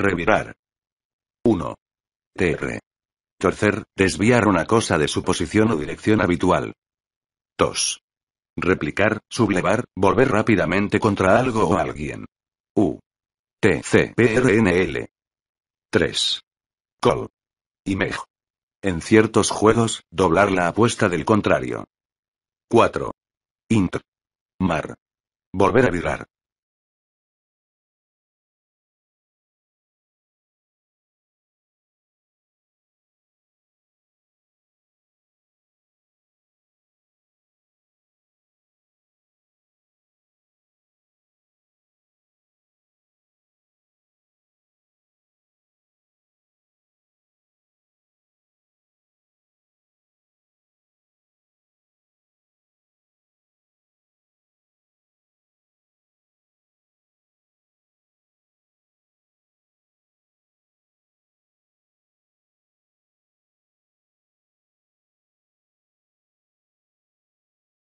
Revirar. 1. Tr. Torcer, desviar una cosa de su posición o dirección habitual. 2. Replicar, sublevar, volver rápidamente contra algo o alguien. U. T. C. P. N. 3. Call. En ciertos juegos, doblar la apuesta del contrario. 4. Int. Mar. Volver a virar.